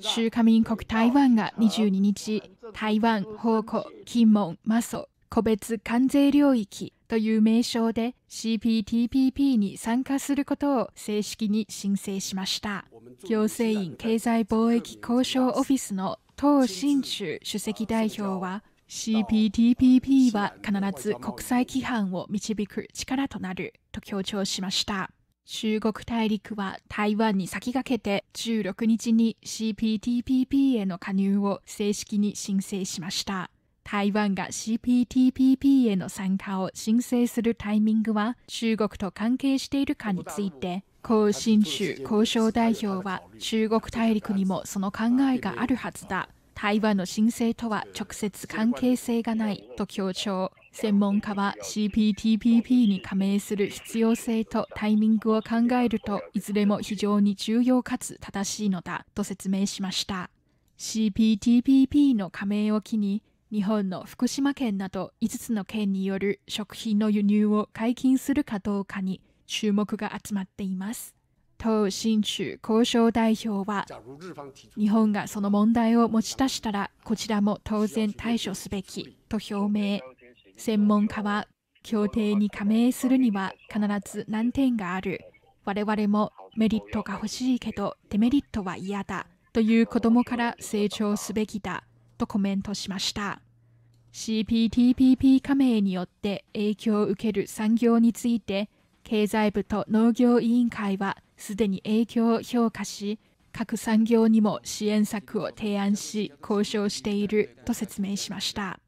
中華民国台湾が22日、台湾、宝庫、金門、マソ、個別関税領域という名称で CPTPP に参加することを正式に申請しました。行政院経済貿易交渉オフィスの唐新中主席代表は CPTPP は必ず国際規範を導く力となると強調しました。中国大陸は台湾に先駆けて16日に CPTPP への加入を正式に申請しました。台湾が CPTPP への参加を申請するタイミングは中国と関係しているかについて、高新州交渉代表は中国大陸にもその考えがあるはずだ。台湾の申請とは直接関係性がないと強調。専門家は CPTPP に加盟する必要性とタイミングを考えるといずれも非常に重要かつ正しいのだと説明しました CPTPP の加盟を機に日本の福島県など5つの県による食品の輸入を解禁するかどうかに注目が集まっています当新中交渉代表は日本がその問題を持ち出したらこちらも当然対処すべきと表明専門家は協定に加盟するには必ず難点がある。我々もメリットが欲しいけどデメリットは嫌だという子供から成長すべきだとコメントしました。CPTPP 加盟によって影響を受ける産業について経済部と農業委員会はすでに影響を評価し各産業にも支援策を提案し交渉していると説明しました。